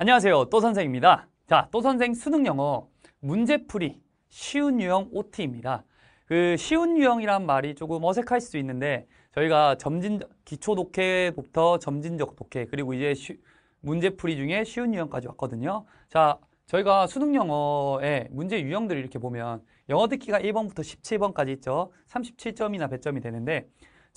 안녕하세요. 또선생입니다. 자, 또선생 수능영어 문제풀이 쉬운 유형 OT입니다. 그 쉬운 유형이란 말이 조금 어색할 수 있는데 저희가 점진 기초 독해부터 점진적 독해 그리고 이제 쉬, 문제풀이 중에 쉬운 유형까지 왔거든요. 자, 저희가 수능 영어의 문제 유형들을 이렇게 보면 영어 듣기가 1번부터 17번까지 있죠. 37점이나 100점이 되는데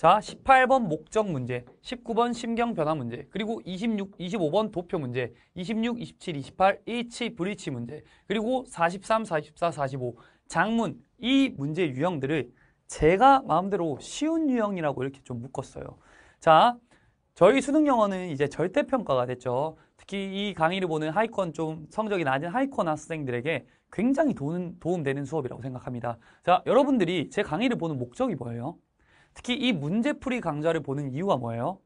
자, 18번 목적 문제, 19번 심경 변화 문제, 그리고 26, 25번 도표 문제, 26, 27, 28, 일치, 브릿지 문제, 그리고 43, 44, 45, 장문 이 문제 유형들을 제가 마음대로 쉬운 유형이라고 이렇게 좀 묶었어요. 자, 저희 수능 영어는 이제 절대평가가 됐죠. 특히 이 강의를 보는 하위권 좀 성적이 낮은 하위권 학생들에게 굉장히 도움, 도움되는 수업이라고 생각합니다. 자, 여러분들이 제 강의를 보는 목적이 뭐예요? 특히 이 문제풀이 강좌를 보는 이유가 뭐예요?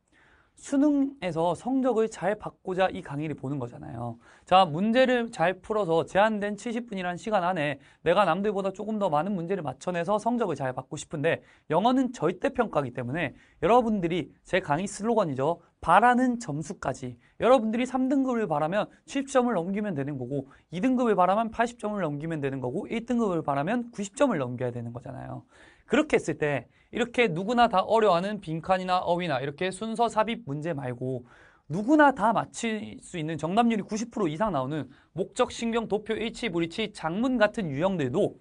수능에서 성적을 잘 받고자 이 강의를 보는 거잖아요. 자, 문제를 잘 풀어서 제한된 70분이라는 시간 안에 내가 남들보다 조금 더 많은 문제를 맞춰내서 성적을 잘 받고 싶은데 영어는 절대평가기 때문에 여러분들이 제 강의 슬로건이죠. 바라는 점수까지 여러분들이 3등급을 바라면 70점을 넘기면 되는 거고 2등급을 바라면 80점을 넘기면 되는 거고 1등급을 바라면 90점을 넘겨야 되는 거잖아요. 그렇게 했을 때 이렇게 누구나 다 어려워하는 빈칸이나 어휘나 이렇게 순서 삽입 문제 말고 누구나 다 맞힐 수 있는 정답률이 90% 이상 나오는 목적, 신경, 도표, 일치, 불일치, 장문 같은 유형들도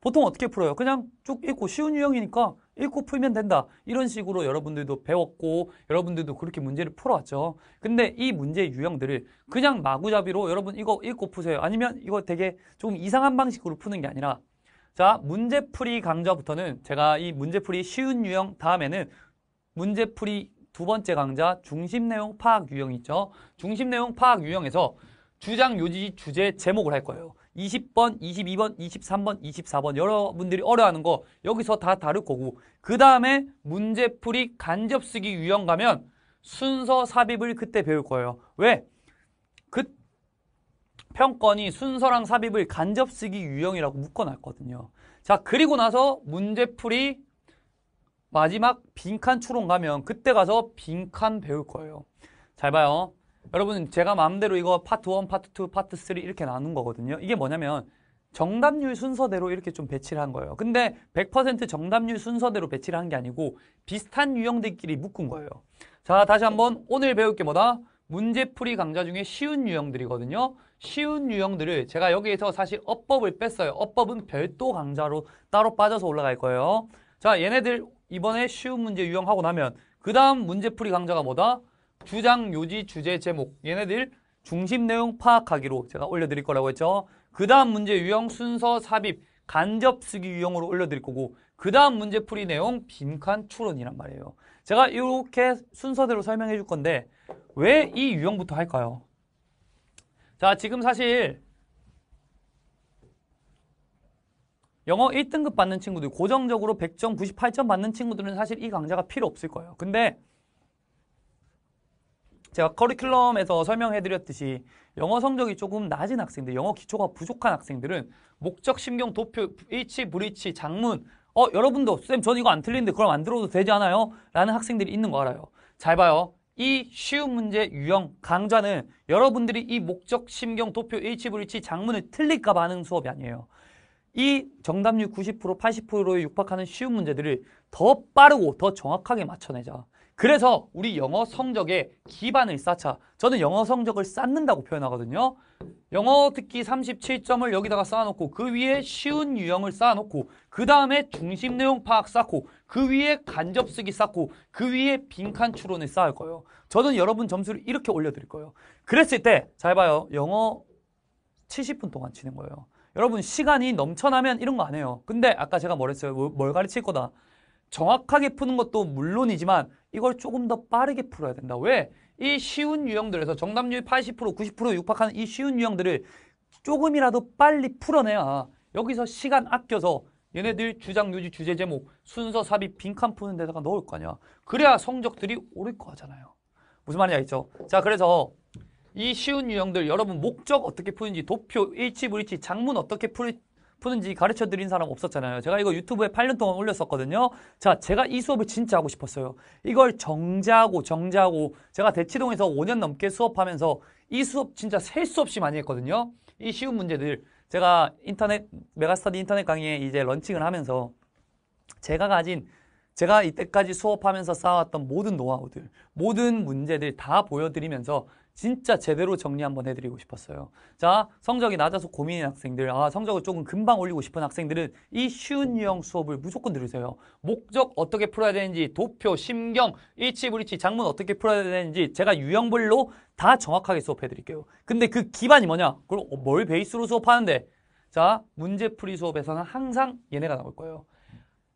보통 어떻게 풀어요? 그냥 쭉 읽고 쉬운 유형이니까 읽고 풀면 된다. 이런 식으로 여러분들도 배웠고 여러분들도 그렇게 문제를 풀어왔죠. 근데 이 문제 유형들을 그냥 마구잡이로 여러분 이거 읽고 푸세요. 아니면 이거 되게 조금 이상한 방식으로 푸는 게 아니라 자, 문제풀이 강좌부터는 제가 이 문제풀이 쉬운 유형 다음에는 문제풀이 두 번째 강좌 중심 내용 파악 유형 있죠. 중심 내용 파악 유형에서 주장 요지 주제 제목을 할 거예요. 20번, 22번, 23번, 24번 여러분들이 어려워하는 거 여기서 다 다룰 거고 그 다음에 문제풀이 간접쓰기 유형 가면 순서 삽입을 그때 배울 거예요. 왜? 평권이 순서랑 삽입을 간접쓰기 유형이라고 묶어놨거든요. 자, 그리고 나서 문제풀이 마지막 빈칸 추론 가면 그때 가서 빈칸 배울 거예요. 잘 봐요. 여러분 제가 마음대로 이거 파트 1, 파트 2, 파트 3 이렇게 나눈 거거든요. 이게 뭐냐면 정답률 순서대로 이렇게 좀 배치를 한 거예요. 근데 100% 정답률 순서대로 배치를 한 게 아니고 비슷한 유형들끼리 묶은 거예요. 자, 다시 한번 오늘 배울 게 뭐다? 문제풀이 강좌 중에 쉬운 유형들이거든요. 쉬운 유형들을 제가 여기에서 사실 어법을 뺐어요. 어법은 별도 강좌로 따로 빠져서 올라갈 거예요. 자, 얘네들 이번에 쉬운 문제 유형하고 나면 그 다음 문제풀이 강좌가 뭐다? 주장, 요지, 주제, 제목 얘네들 중심 내용 파악하기로 제가 올려드릴 거라고 했죠. 그 다음 문제 유형 순서 삽입 간접 쓰기 유형으로 올려드릴 거고 그 다음 문제풀이 내용 빈칸 추론이란 말이에요. 제가 이렇게 순서대로 설명해 줄 건데 왜 이 유형부터 할까요? 자 지금 사실 영어 1등급 받는 친구들 고정적으로 100점, 98점 받는 친구들은 사실 이 강좌가 필요 없을 거예요. 근데 제가 커리큘럼에서 설명해드렸듯이 영어 성적이 조금 낮은 학생들, 영어 기초가 부족한 학생들은 목적, 심경, 도표, 일치, 불일치, 장문, 어 여러분도 쌤전 이거 안 틀리는데 그럼안들어도 되지 않아요? 라는 학생들이 있는 거 알아요. 잘 봐요. 이 쉬운 문제 유형 강좌는 여러분들이 이 목적 심경 도표 일치 불일치 장문을 틀릴까 봐 하는 수업이 아니에요. 이 정답률 90% 80%에 육박하는 쉬운 문제들을 더 빠르고 더 정확하게 맞춰내자. 그래서 우리 영어 성적에 기반을 쌓자. 저는 영어 성적을 쌓는다고 표현하거든요. 영어 듣기 37점을 여기다가 쌓아놓고 그 위에 쉬운 유형을 쌓아놓고 그 다음에 중심 내용 파악 쌓고 그 위에 간접 쓰기 쌓고 그 위에 빈칸 추론을 쌓을 거예요. 저는 여러분 점수를 이렇게 올려드릴 거예요. 그랬을 때 잘 봐요. 영어 70분 동안 치는 거예요. 여러분 시간이 넘쳐나면 이런 거 안 해요. 근데 아까 제가 뭐랬어요? 뭐, 뭘 가르칠 거다? 정확하게 푸는 것도 물론이지만 이걸 조금 더 빠르게 풀어야 된다. 왜? 이 쉬운 유형들에서 정답률 80%, 90% 육박하는 이 쉬운 유형들을 조금이라도 빨리 풀어내야 여기서 시간 아껴서 얘네들 주장 유지 주제 제목 순서 삽입 빈칸 푸는 데다가 넣을 거 아니야. 그래야 성적들이 오를 거 하잖아요. 무슨 말인지 알죠? 자, 그래서 이 쉬운 유형들 여러분 목적 어떻게 푸는지 도표, 일치, 불일치, 장문 어떻게 풀, 푸는지 가르쳐 드린 사람 없었잖아요. 제가 이거 유튜브에 8년 동안 올렸었거든요. 자, 제가 이 수업을 진짜 하고 싶었어요. 이걸 정자하고 정자하고 제가 대치동에서 5년 넘게 수업하면서 이 수업 진짜 셀 수 없이 많이 했거든요. 이 쉬운 문제들 제가 인터넷 메가스터디 인터넷 강의에 이제 런칭을 하면서 제가 가진 제가 이때까지 수업하면서 쌓아왔던 모든 노하우들, 모든 문제들 다 보여드리면서 진짜 제대로 정리 한번 해드리고 싶었어요. 자, 성적이 낮아서 고민인 학생들, 아, 성적을 조금 금방 올리고 싶은 학생들은 이 쉬운 유형 수업을 무조건 들으세요. 목적 어떻게 풀어야 되는지, 도표, 심경, 일치, 불일치 장문 어떻게 풀어야 되는지 제가 유형별로 다 정확하게 수업해드릴게요. 근데 그 기반이 뭐냐? 그럼 어, 뭘 베이스로 수업하는데? 자, 문제풀이 수업에서는 항상 얘네가 나올 거예요.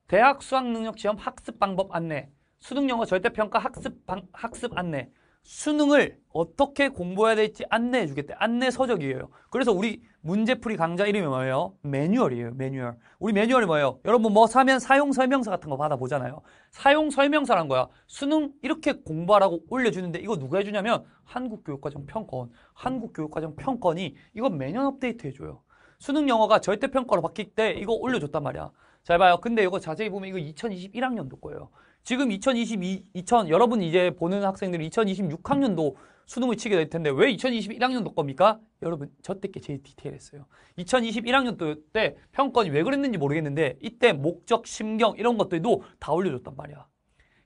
대학 수학 능력 시험 학습 방법 안내, 수능 영어 절대평가 학습, 방, 학습 안내, 수능을 어떻게 공부해야 될지 안내해 주겠대. 안내 서적이에요. 그래서 우리 문제풀이 강좌 이름이 뭐예요? 매뉴얼이에요. 매뉴얼. 우리 매뉴얼이 뭐예요? 여러분 뭐 사면 사용 설명서 같은 거 받아보잖아요. 사용 설명서란 거야. 수능 이렇게 공부하라고 올려주는데 이거 누가 해주냐면 한국교육과정 평권. 한국교육과정 평권이 이거 매년 업데이트 해줘요. 수능 영어가 절대평가로 바뀔 때 이거 올려줬단 말이야. 잘 봐요. 근데 이거 자세히 보면 이거 2021학년도 거예요. 지금 2022, 2000, 여러분 이제 보는 학생들은 2026학년도 수능을 치게 될 텐데 왜 2021학년도 겁니까? 여러분 저 때께 제일 디테일했어요. 2021학년도 때평가이왜 그랬는지 모르겠는데 이때 목적, 심경 이런 것들도 다 올려줬단 말이야.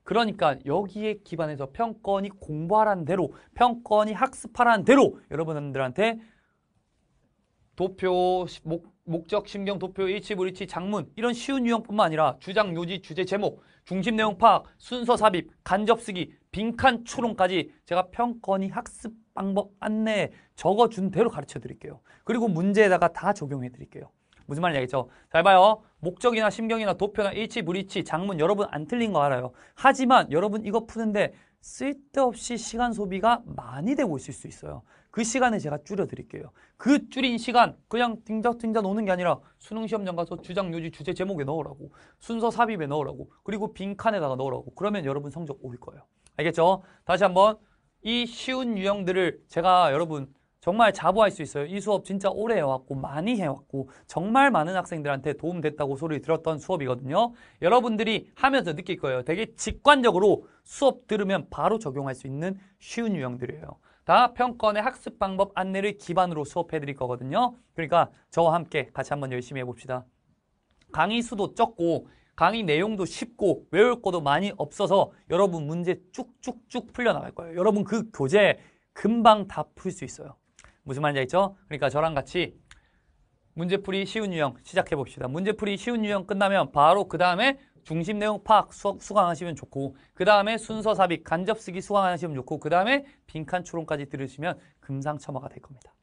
그러니까 여기에 기반해서 평가이 공부하라는 대로 평가이 학습하라는 대로 여러분들한테 도표, 목, 목적, 심경, 도표, 일치, 불일치, 장문 이런 쉬운 유형뿐만 아니라 주장, 요지, 주제, 제목, 중심 내용 파악, 순서 삽입, 간접 쓰기, 빈칸 추론까지 제가 평건이 학습 방법 안내 적어준 대로 가르쳐 드릴게요. 그리고 문제에다가 다 적용해 드릴게요. 무슨 말인지 알겠죠? 잘 봐요. 목적이나 심경이나 도표나 일치, 불일치, 장문 여러분 안 틀린 거 알아요. 하지만 여러분 이거 푸는데 쓸데없이 시간 소비가 많이 되고 있을 수 있어요. 그 시간을 제가 줄여드릴게요. 그 줄인 시간 그냥 띵작띵작 노는 게 아니라 수능 시험장 가서 주장 요지 주제 제목에 넣으라고 순서 삽입에 넣으라고 그리고 빈칸에다가 넣으라고 그러면 여러분 성적 오를 거예요. 알겠죠? 다시 한번 이 쉬운 유형들을 제가 여러분 정말 자부할 수 있어요. 이 수업 진짜 오래 해왔고 많이 해왔고 정말 많은 학생들한테 도움됐다고 소리 들었던 수업이거든요. 여러분들이 하면서 느낄 거예요. 되게 직관적으로 수업 들으면 바로 적용할 수 있는 쉬운 유형들이에요. 다평권의 학습 방법 안내를 기반으로 수업해 드릴 거거든요. 그러니까 저와 함께 같이 한번 열심히 해봅시다. 강의 수도 적고 강의 내용도 쉽고 외울 것도 많이 없어서 여러분 문제 쭉쭉쭉 풀려나갈 거예요. 여러분 그 교재 금방 다 풀 수 있어요. 무슨 말인지 알죠? 그러니까 저랑 같이 문제풀이 쉬운 유형 시작해 봅시다. 문제풀이 쉬운 유형 끝나면 바로 그 다음에 중심 내용 파악 수, 수강하시면 좋고 그 다음에 순서 삽입 간접 쓰기 수강하시면 좋고 그 다음에 빈칸 추론까지 들으시면 금상첨화가 될 겁니다.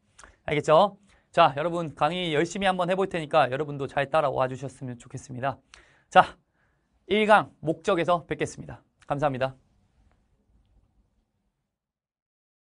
알겠죠? 자 여러분 강의 열심히 한번 해볼 테니까 여러분도 잘 따라와 주셨으면 좋겠습니다. 자 1강 목적에서 뵙겠습니다. 감사합니다.